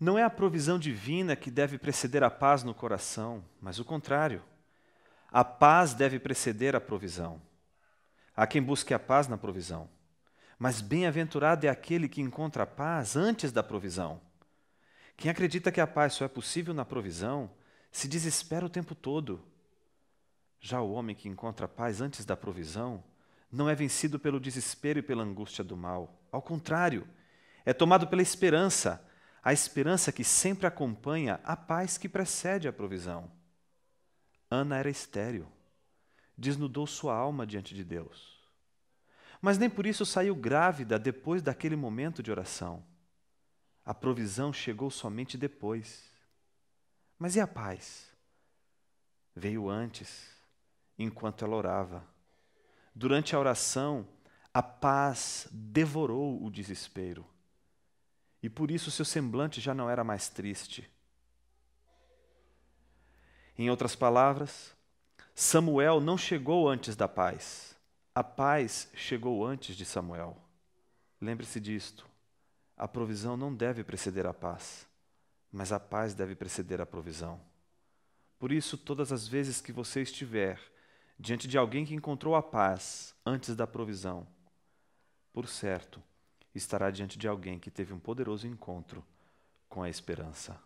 Não é a provisão divina que deve preceder a paz no coração, mas o contrário. A paz deve preceder a provisão. Há quem busque a paz na provisão, mas bem-aventurado é aquele que encontra a paz antes da provisão. Quem acredita que a paz só é possível na provisão se desespera o tempo todo. Já o homem que encontra a paz antes da provisão não é vencido pelo desespero e pela angústia do mal. Ao contrário, é tomado pela esperança a esperança que sempre acompanha a paz que precede a provisão. Ana era estéril, desnudou sua alma diante de Deus. Mas nem por isso saiu grávida depois daquele momento de oração. A provisão chegou somente depois. Mas e a paz? Veio antes, enquanto ela orava. Durante a oração, a paz devorou o desespero e por isso seu semblante já não era mais triste. Em outras palavras, Samuel não chegou antes da paz. A paz chegou antes de Samuel. Lembre-se disto. A provisão não deve preceder a paz, mas a paz deve preceder a provisão. Por isso, todas as vezes que você estiver diante de alguém que encontrou a paz antes da provisão, por certo, estará diante de alguém que teve um poderoso encontro com a esperança.